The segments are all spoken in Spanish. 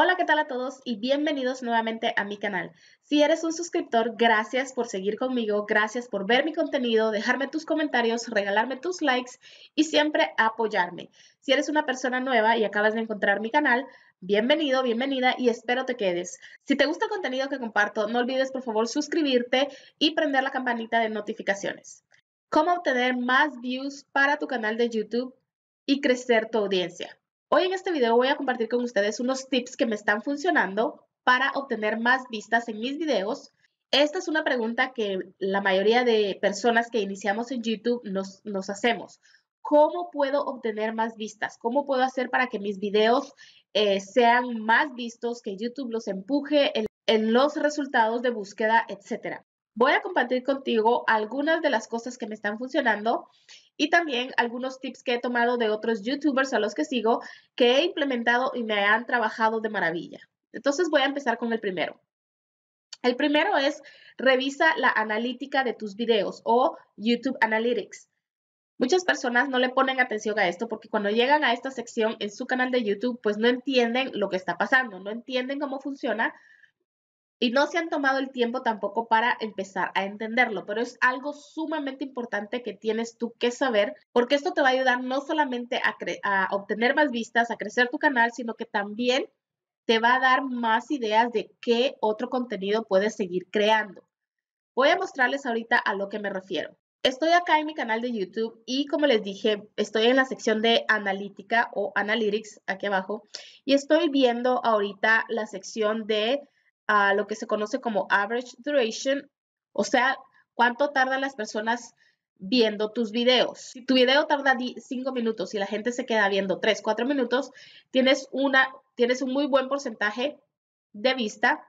Hola, ¿qué tal a todos? Y bienvenidos nuevamente a mi canal. Si eres un suscriptor, gracias por seguir conmigo, gracias por ver mi contenido, dejarme tus comentarios, regalarme tus likes y siempre apoyarme. Si eres una persona nueva y acabas de encontrar mi canal, bienvenido, bienvenida y espero te quedes. Si te gusta el contenido que comparto, no olvides por favor suscribirte y prender la campanita de notificaciones. ¿Cómo obtener más views para tu canal de YouTube y crecer tu audiencia? Hoy en este video voy a compartir con ustedes unos tips que me están funcionando para obtener más vistas en mis videos. Esta es una pregunta que la mayoría de personas que iniciamos en YouTube nos, hacemos. ¿Cómo puedo obtener más vistas? ¿Cómo puedo hacer para que mis videos eh, sean más vistos, que YouTube los empuje en, en los resultados de búsqueda, etcétera? voy a compartir contigo algunas de las cosas que me están funcionando y también algunos tips que he tomado de otros youtubers a los que sigo que he implementado y me han trabajado de maravilla. Entonces voy a empezar con el primero. El primero es revisa la analítica de tus videos o YouTube Analytics. Muchas personas no le ponen atención a esto porque cuando llegan a esta sección en su canal de YouTube, pues no entienden lo que está pasando, no entienden cómo funciona, y no se han tomado el tiempo tampoco para empezar a entenderlo, pero es algo sumamente importante que tienes tú que saber porque esto te va a ayudar no solamente a, obtener más vistas, a crecer tu canal, sino que también te va a dar más ideas de qué otro contenido puedes seguir creando. Voy a mostrarles ahorita a lo que me refiero. Estoy acá en mi canal de YouTube y como les dije, estoy en la sección de analítica o analytics aquí abajo y estoy viendo ahorita la sección de a lo que se conoce como average duration, o sea, cuánto tardan las personas viendo tus videos. Si tu video tarda 5 minutos y la gente se queda viendo 3, 4 minutos, tienes, una, tienes un muy buen porcentaje de vista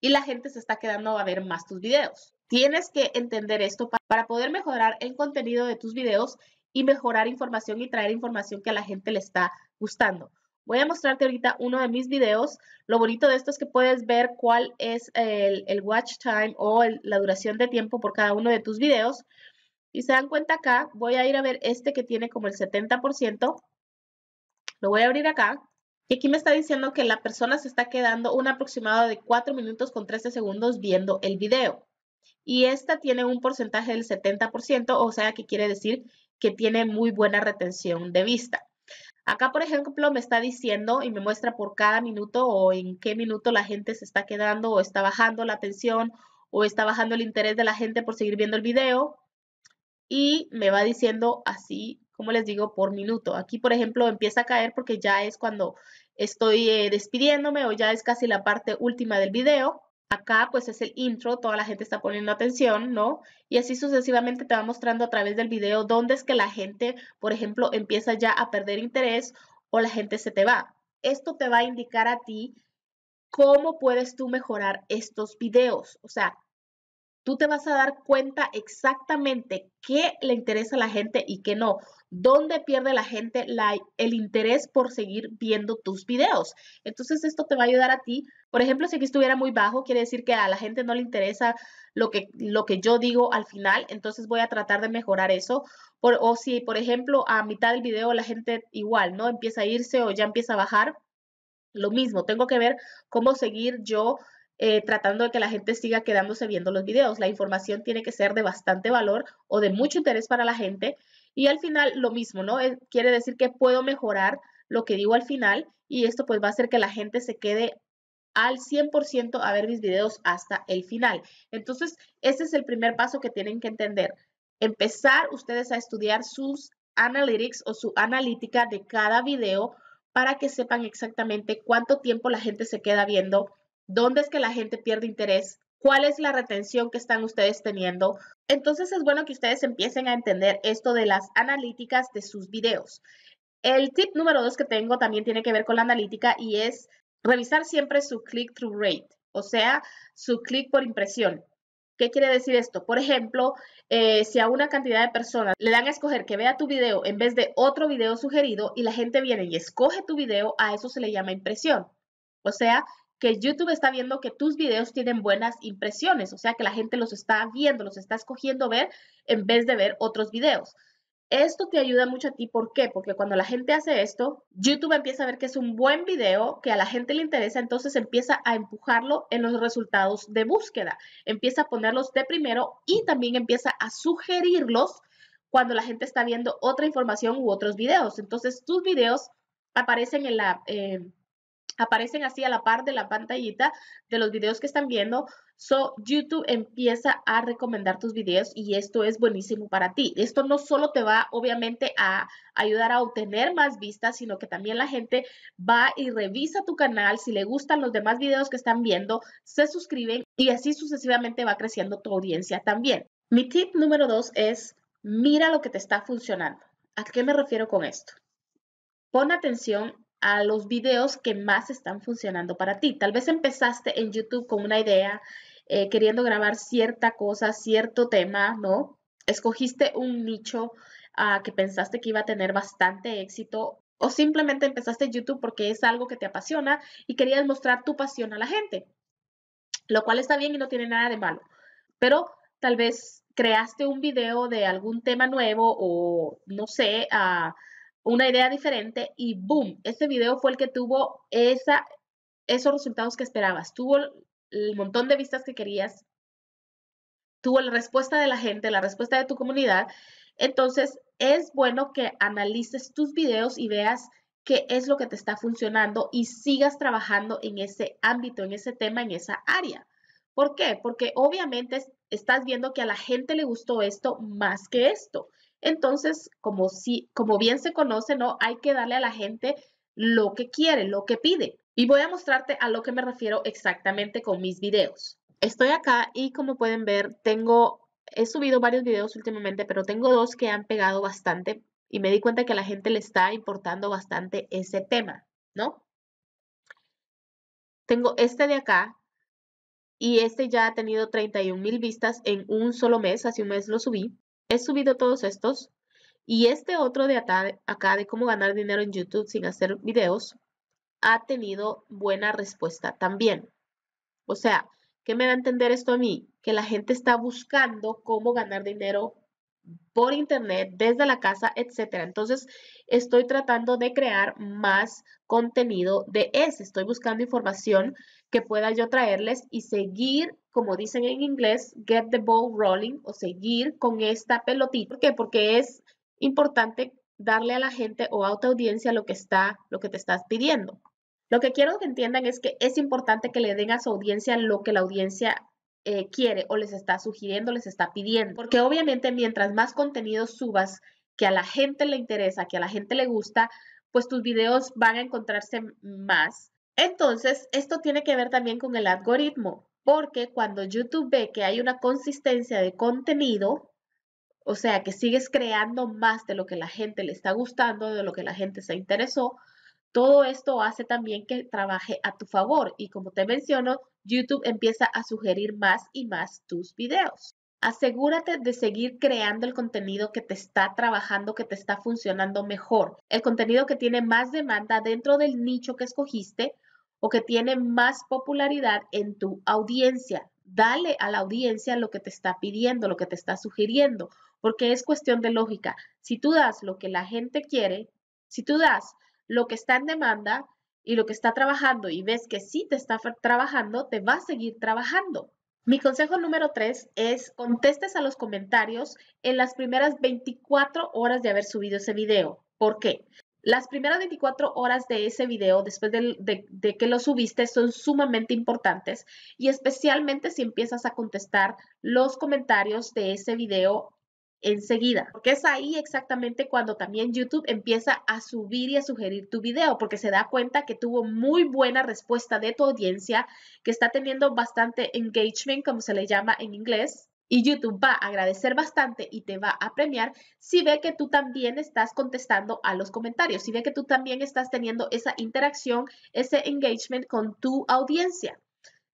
y la gente se está quedando a ver más tus videos. Tienes que entender esto para poder mejorar el contenido de tus videos y mejorar información y traer información que a la gente le está gustando. Voy a mostrarte ahorita uno de mis videos. Lo bonito de esto es que puedes ver cuál es el, watch time o la duración de tiempo por cada uno de tus videos. Y se dan cuenta acá, voy a ir a ver este que tiene como el 70%. Lo voy a abrir acá. Y aquí me está diciendo que la persona se está quedando un aproximado de 4 minutos con 13 segundos viendo el video. Y esta tiene un porcentaje del 70%, o sea que quiere decir que tiene muy buena retención de vista. Acá, por ejemplo, me está diciendo y me muestra por cada minuto o en qué minuto la gente se está quedando o está bajando la atención o está bajando el interés de la gente por seguir viendo el video. Y me va diciendo así, como les digo, por minuto. Aquí, por ejemplo, empieza a caer porque ya es cuando estoy eh, despidiéndome o ya es casi la parte última del video. Acá pues es el intro, toda la gente está poniendo atención, ¿no? Y así sucesivamente te va mostrando a través del video dónde es que la gente, por ejemplo, empieza ya a perder interés o la gente se te va. Esto te va a indicar a ti cómo puedes tú mejorar estos videos, o sea, tú te vas a dar cuenta exactamente qué le interesa a la gente y qué no, dónde pierde la gente la, el interés por seguir viendo tus videos. Entonces esto te va a ayudar a ti. Por ejemplo, si aquí estuviera muy bajo, quiere decir que a la gente no le interesa lo que, lo que yo digo al final, entonces voy a tratar de mejorar eso. o si, por ejemplo, a mitad del video la gente igual, ¿no? Empieza a irse o ya empieza a bajar, lo mismo, tengo que ver cómo seguir yo eh, tratando de que la gente siga quedándose viendo los videos. La información tiene que ser de bastante valor o de mucho interés para la gente. Y al final lo mismo, ¿no? Eh, quiere decir que puedo mejorar lo que digo al final y esto pues va a hacer que la gente se quede al 100% a ver mis videos hasta el final. Entonces, ese es el primer paso que tienen que entender. Empezar ustedes a estudiar sus analytics o su analítica de cada video para que sepan exactamente cuánto tiempo la gente se queda viendo dónde es que la gente pierde interés, cuál es la retención que están ustedes teniendo. Entonces es bueno que ustedes empiecen a entender esto de las analíticas de sus videos. El tip número dos que tengo también tiene que ver con la analítica y es revisar siempre su click-through rate, o sea, su click por impresión. ¿Qué quiere decir esto? Por ejemplo, eh, si a una cantidad de personas le dan a escoger que vea tu video en vez de otro video sugerido y la gente viene y escoge tu video, a eso se le llama impresión. O sea, que YouTube está viendo que tus videos tienen buenas impresiones, o sea que la gente los está viendo, los está escogiendo ver en vez de ver otros videos. Esto te ayuda mucho a ti, ¿por qué? Porque cuando la gente hace esto, YouTube empieza a ver que es un buen video, que a la gente le interesa, entonces empieza a empujarlo en los resultados de búsqueda, empieza a ponerlos de primero y también empieza a sugerirlos cuando la gente está viendo otra información u otros videos. Entonces tus videos aparecen en la... Eh, aparecen así a la par de la pantallita de los videos que están viendo. So, YouTube empieza a recomendar tus videos y esto es buenísimo para ti. Esto no solo te va, obviamente, a ayudar a obtener más vistas, sino que también la gente va y revisa tu canal. Si le gustan los demás videos que están viendo, se suscriben y así sucesivamente va creciendo tu audiencia también. Mi tip número dos es, mira lo que te está funcionando. ¿A qué me refiero con esto? Pon atención a los videos que más están funcionando para ti. Tal vez empezaste en YouTube con una idea, eh, queriendo grabar cierta cosa, cierto tema, ¿no? Escogiste un nicho a ah, que pensaste que iba a tener bastante éxito o simplemente empezaste YouTube porque es algo que te apasiona y querías mostrar tu pasión a la gente, lo cual está bien y no tiene nada de malo. Pero tal vez creaste un video de algún tema nuevo o no sé, a ah, una idea diferente y boom, ese video fue el que tuvo esa, esos resultados que esperabas, tuvo el montón de vistas que querías, tuvo la respuesta de la gente, la respuesta de tu comunidad. Entonces, es bueno que analices tus videos y veas qué es lo que te está funcionando y sigas trabajando en ese ámbito, en ese tema, en esa área. ¿Por qué? Porque obviamente estás viendo que a la gente le gustó esto más que esto. Entonces, como, si, como bien se conoce, ¿no? Hay que darle a la gente lo que quiere, lo que pide. Y voy a mostrarte a lo que me refiero exactamente con mis videos. Estoy acá y como pueden ver, tengo, he subido varios videos últimamente, pero tengo dos que han pegado bastante y me di cuenta que a la gente le está importando bastante ese tema, ¿no? Tengo este de acá y este ya ha tenido 31 mil vistas en un solo mes, hace un mes lo subí. He subido todos estos y este otro de acá de cómo ganar dinero en YouTube sin hacer videos ha tenido buena respuesta también. O sea, ¿qué me da a entender esto a mí? Que la gente está buscando cómo ganar dinero por internet, desde la casa, etcétera. Entonces, estoy tratando de crear más contenido de ese. Estoy buscando información que pueda yo traerles y seguir como dicen en inglés, get the ball rolling o seguir con esta pelotita. ¿Por qué? Porque es importante darle a la gente o a tu audiencia lo que, está, lo que te estás pidiendo. Lo que quiero que entiendan es que es importante que le den a su audiencia lo que la audiencia eh, quiere o les está sugiriendo, les está pidiendo. Porque obviamente mientras más contenido subas que a la gente le interesa, que a la gente le gusta, pues tus videos van a encontrarse más. Entonces, esto tiene que ver también con el algoritmo porque cuando YouTube ve que hay una consistencia de contenido, o sea, que sigues creando más de lo que la gente le está gustando, de lo que la gente se interesó, todo esto hace también que trabaje a tu favor y como te menciono, YouTube empieza a sugerir más y más tus videos. Asegúrate de seguir creando el contenido que te está trabajando, que te está funcionando mejor, el contenido que tiene más demanda dentro del nicho que escogiste o que tiene más popularidad en tu audiencia. Dale a la audiencia lo que te está pidiendo, lo que te está sugiriendo, porque es cuestión de lógica. Si tú das lo que la gente quiere, si tú das lo que está en demanda y lo que está trabajando y ves que sí te está trabajando, te va a seguir trabajando. Mi consejo número tres es contestes a los comentarios en las primeras 24 horas de haber subido ese video. ¿Por qué? Las primeras 24 horas de ese video, después de, que lo subiste, son sumamente importantes y especialmente si empiezas a contestar los comentarios de ese video enseguida, porque es ahí exactamente cuando también YouTube empieza a subir y a sugerir tu video, porque se da cuenta que tuvo muy buena respuesta de tu audiencia, que está teniendo bastante engagement, como se le llama en inglés, y YouTube va a agradecer bastante y te va a premiar si ve que tú también estás contestando a los comentarios, si ve que tú también estás teniendo esa interacción, ese engagement con tu audiencia.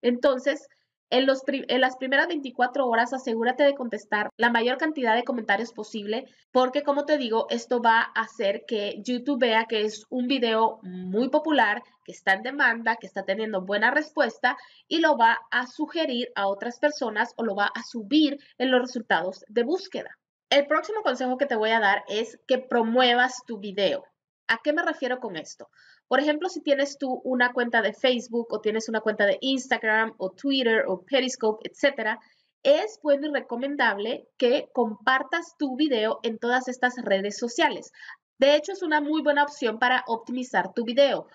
Entonces, en, las primeras 24 horas asegúrate de contestar la mayor cantidad de comentarios posible porque como te digo, esto va a hacer que YouTube vea que es un video muy popular, que está en demanda, que está teniendo buena respuesta y lo va a sugerir a otras personas o lo va a subir en los resultados de búsqueda. El próximo consejo que te voy a dar es que promuevas tu video. ¿A qué me refiero con esto? Por ejemplo, si tienes tú una cuenta de Facebook o tienes una cuenta de Instagram o Twitter o Periscope, etcétera, es bueno y recomendable que compartas tu video en todas estas redes sociales. De hecho, es una muy buena opción para optimizar tu video.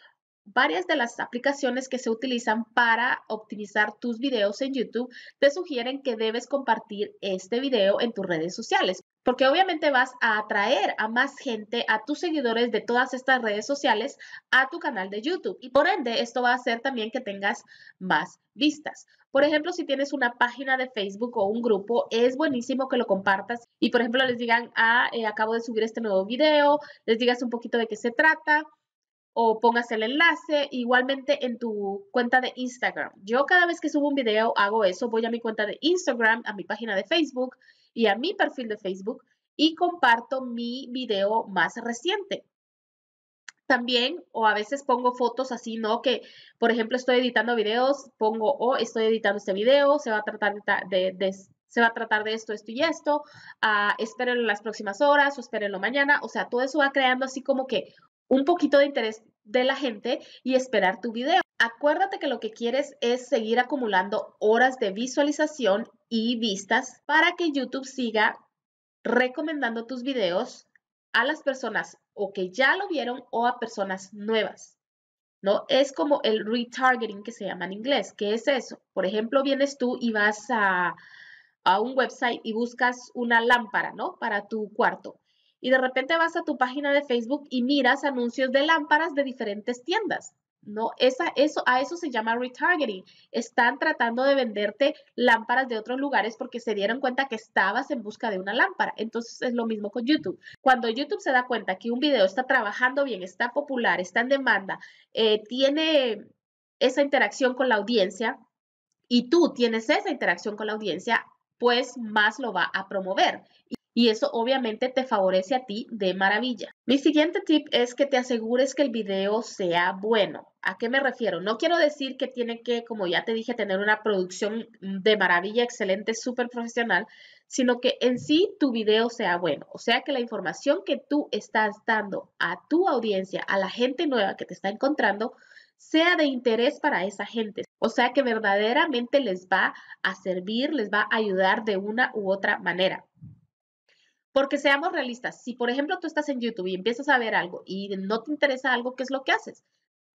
Varias de las aplicaciones que se utilizan para optimizar tus videos en YouTube te sugieren que debes compartir este video en tus redes sociales porque obviamente vas a atraer a más gente, a tus seguidores de todas estas redes sociales, a tu canal de YouTube. Y por ende, esto va a hacer también que tengas más vistas. Por ejemplo, si tienes una página de Facebook o un grupo, es buenísimo que lo compartas y, por ejemplo, les digan, ah, eh, acabo de subir este nuevo video, les digas un poquito de qué se trata o pongas el enlace igualmente en tu cuenta de Instagram. Yo cada vez que subo un video hago eso, voy a mi cuenta de Instagram, a mi página de Facebook y a mi perfil de Facebook y comparto mi video más reciente. También, o a veces pongo fotos así, ¿no? Que, por ejemplo, estoy editando videos, pongo, o oh, estoy editando este video, se va a tratar de, se va a tratar de esto, esto y esto, espero ah, espérenlo en las próximas horas o espérenlo mañana, o sea, todo eso va creando así como que un poquito de interés de la gente y esperar tu video. Acuérdate que lo que quieres es seguir acumulando horas de visualización y vistas para que YouTube siga recomendando tus videos a las personas o que ya lo vieron o a personas nuevas. ¿No? Es como el retargeting que se llama en inglés. ¿Qué es eso? Por ejemplo, vienes tú y vas a, a un website y buscas una lámpara, ¿no? Para tu cuarto. Y de repente vas a tu página de Facebook y miras anuncios de lámparas de diferentes tiendas. No, eso, a eso se llama retargeting. Están tratando de venderte lámparas de otros lugares porque se dieron cuenta que estabas en busca de una lámpara. Entonces es lo mismo con YouTube. Cuando YouTube se da cuenta que un video está trabajando bien, está popular, está en demanda, eh, tiene esa interacción con la audiencia y tú tienes esa interacción con la audiencia, pues más lo va a promover y eso obviamente te favorece a ti de maravilla. Mi siguiente tip es que te asegures que el video sea bueno. ¿A qué me refiero? No quiero decir que tiene que, como ya te dije, tener una producción de maravilla, excelente, súper profesional, sino que en sí tu video sea bueno. O sea, que la información que tú estás dando a tu audiencia, a la gente nueva que te está encontrando, sea de interés para esa gente. O sea, que verdaderamente les va a servir, les va a ayudar de una u otra manera. Porque seamos realistas, si por ejemplo tú estás en YouTube y empiezas a ver algo y no te interesa algo, ¿qué es lo que haces?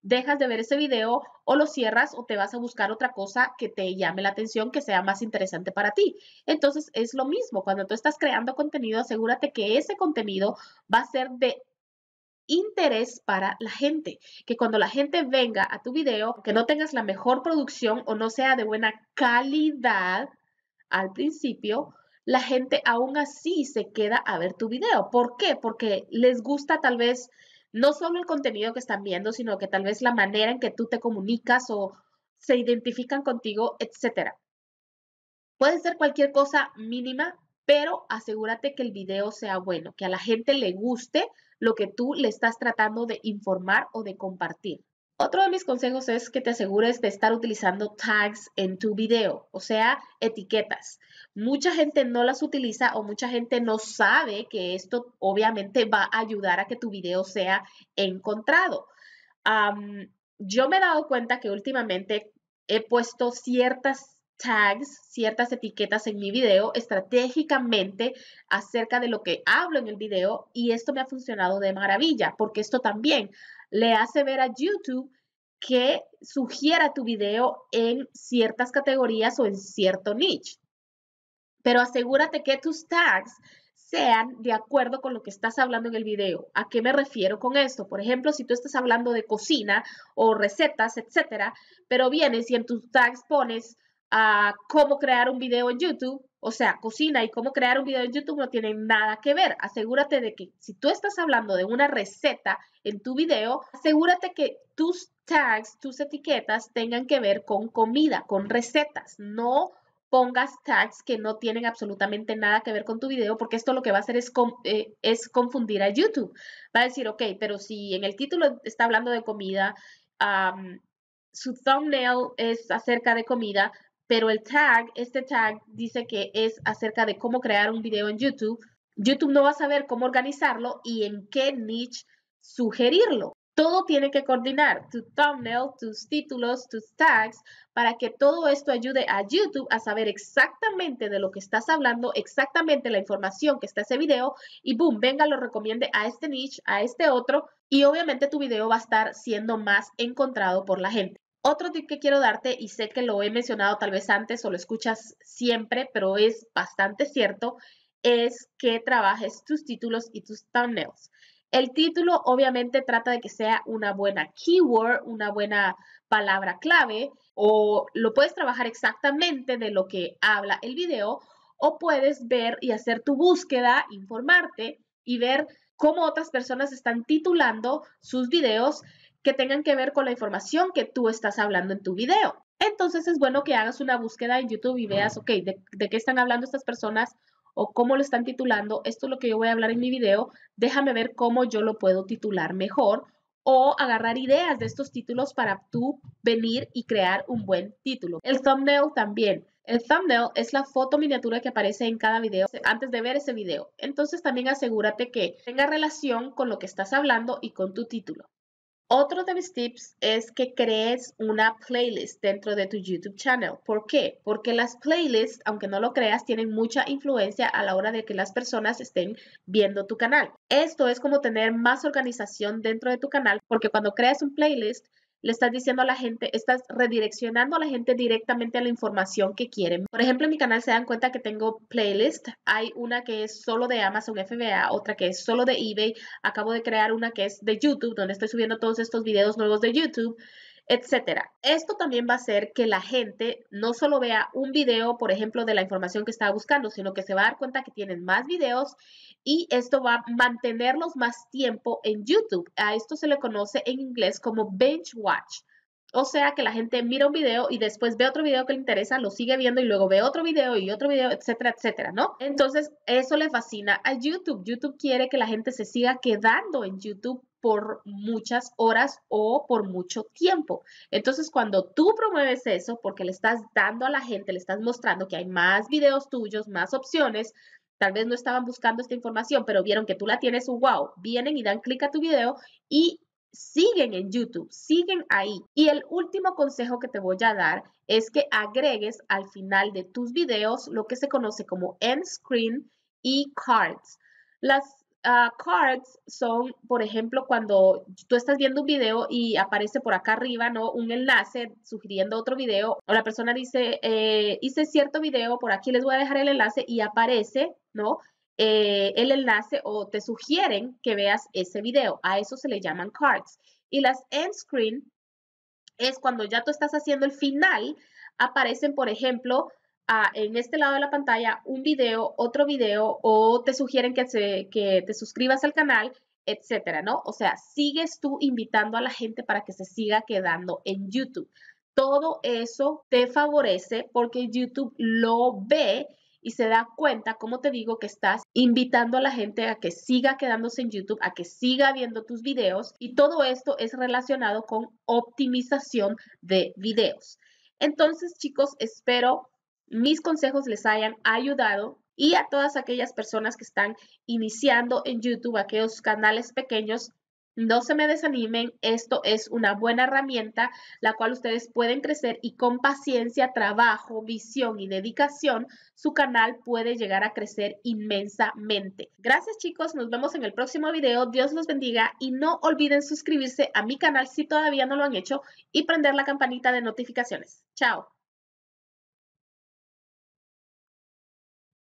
dejas de ver ese video o lo cierras o te vas a buscar otra cosa que te llame la atención, que sea más interesante para ti. Entonces es lo mismo, cuando tú estás creando contenido, asegúrate que ese contenido va a ser de interés para la gente, que cuando la gente venga a tu video, que no tengas la mejor producción o no sea de buena calidad al principio, la gente aún así se queda a ver tu video. ¿Por qué? Porque les gusta tal vez no solo el contenido que están viendo, sino que tal vez la manera en que tú te comunicas o se identifican contigo, etcétera. Puede ser cualquier cosa mínima, pero asegúrate que el video sea bueno, que a la gente le guste lo que tú le estás tratando de informar o de compartir. Otro de mis consejos es que te asegures de estar utilizando tags en tu video, o sea, etiquetas. Mucha gente no las utiliza o mucha gente no sabe que esto obviamente va a ayudar a que tu video sea encontrado. yo me he dado cuenta que últimamente he puesto ciertas tags, ciertas etiquetas en mi video estratégicamente acerca de lo que hablo en el video y esto me ha funcionado de maravilla porque esto también le hace ver a YouTube que sugiera tu video en ciertas categorías o en cierto niche. Pero asegúrate que tus tags sean de acuerdo con lo que estás hablando en el video. ¿A qué me refiero con esto? Por ejemplo, si tú estás hablando de cocina o recetas, etcétera, pero vienes y en tus tags pones a cómo crear un video en YouTube, o sea, cocina y cómo crear un video en YouTube no tienen nada que ver. Asegúrate de que si tú estás hablando de una receta en tu video, asegúrate que tus tags, tus etiquetas tengan que ver con comida, con recetas, no pongas tags que no tienen absolutamente nada que ver con tu video, porque esto lo que va a hacer es, eh, confundir a YouTube. Va a decir, ok, pero si en el título está hablando de comida, su thumbnail es acerca de comida, pero el tag, este tag dice que es acerca de cómo crear un video en YouTube. YouTube no va a saber cómo organizarlo y en qué niche sugerirlo. Todo tiene que coordinar, tu thumbnail, tus títulos, tus tags, para que todo esto ayude a YouTube a saber exactamente de lo que estás hablando, exactamente la información que está ese video y boom, venga, lo recomiende a este niche, a este otro y obviamente tu video va a estar siendo más encontrado por la gente. Otro tip que quiero darte, y sé que lo he mencionado tal vez antes o lo escuchas siempre, pero es bastante cierto, es que trabajes tus títulos y tus thumbnails. El título obviamente trata de que sea una buena keyword, una buena palabra clave, o lo puedes trabajar exactamente de lo que habla el video, o puedes ver y hacer tu búsqueda, informarte y ver cómo otras personas están titulando sus videos que tengan que ver con la información que tú estás hablando en tu video. Entonces es bueno que hagas una búsqueda en YouTube y veas, ok, de, qué están hablando estas personas o cómo lo están titulando. Esto es lo que yo voy a hablar en mi video. Déjame ver cómo yo lo puedo titular mejor o agarrar ideas de estos títulos para tú venir y crear un buen título. El thumbnail también. El thumbnail es la foto miniatura que aparece en cada video antes de ver ese video. Entonces también asegúrate que tenga relación con lo que estás hablando y con tu título. Otro de mis tips es que crees una playlist dentro de tu YouTube channel. ¿Por qué? Porque las playlists, aunque no lo creas, tienen mucha influencia a la hora de que las personas estén viendo tu canal. Esto es como tener más organización dentro de tu canal, porque cuando creas un playlist, le estás diciendo a la gente, estás redireccionando a la gente directamente a la información que quieren. Por ejemplo, en mi canal se dan cuenta que tengo playlist. Hay una que es solo de Amazon FBA, otra que es solo de eBay. Acabo de crear una que es de YouTube, donde estoy subiendo todos estos videos nuevos de YouTube etcétera. Esto también va a hacer que la gente no solo vea un video, por ejemplo, de la información que estaba buscando, sino que se va a dar cuenta que tienen más videos y esto va a mantenerlos más tiempo en YouTube. A esto se le conoce en inglés como binge watch. O sea que la gente mira un video y después ve otro video que le interesa, lo sigue viendo y luego ve otro video y otro video, etcétera, etcétera, ¿no? Entonces, eso le fascina a YouTube. YouTube quiere que la gente se siga quedando en YouTube por muchas horas o por mucho tiempo. Entonces, cuando tú promueves eso, porque le estás dando a la gente, le estás mostrando que hay más videos tuyos, más opciones, tal vez no estaban buscando esta información, pero vieron que tú la tienes, wow, vienen y dan clic a tu video y siguen en YouTube, siguen ahí. Y el último consejo que te voy a dar es que agregues al final de tus videos lo que se conoce como end screen y cards. Las Ah, cards son, por ejemplo, cuando tú estás viendo un video y aparece por acá arriba, ¿no? Un enlace sugiriendo otro video, o la persona dice, eh, hice cierto video, por aquí les voy a dejar el enlace y aparece, ¿no? Eh, el enlace o te sugieren que veas ese video. A eso se le llaman cards. Y las end screen es cuando ya tú estás haciendo el final, aparecen, por ejemplo, en este lado de la pantalla un video, otro video o te sugieren que, que te suscribas al canal, etcétera, ¿no? O sea, sigues tú invitando a la gente para que se siga quedando en YouTube. Todo eso te favorece porque YouTube lo ve y se da cuenta, como te digo, que estás invitando a la gente a que siga quedándose en YouTube, a que siga viendo tus videos y todo esto es relacionado con optimización de videos. Entonces, chicos, espero mis consejos les hayan ayudado y a todas aquellas personas que están iniciando en YouTube, aquellos canales pequeños, no se me desanimen, esto es una buena herramienta la cual ustedes pueden crecer y con paciencia, trabajo, visión y dedicación, su canal puede llegar a crecer inmensamente. Gracias chicos, nos vemos en el próximo video, Dios los bendiga y no olviden suscribirse a mi canal si todavía no lo han hecho y prender la campanita de notificaciones. Chao.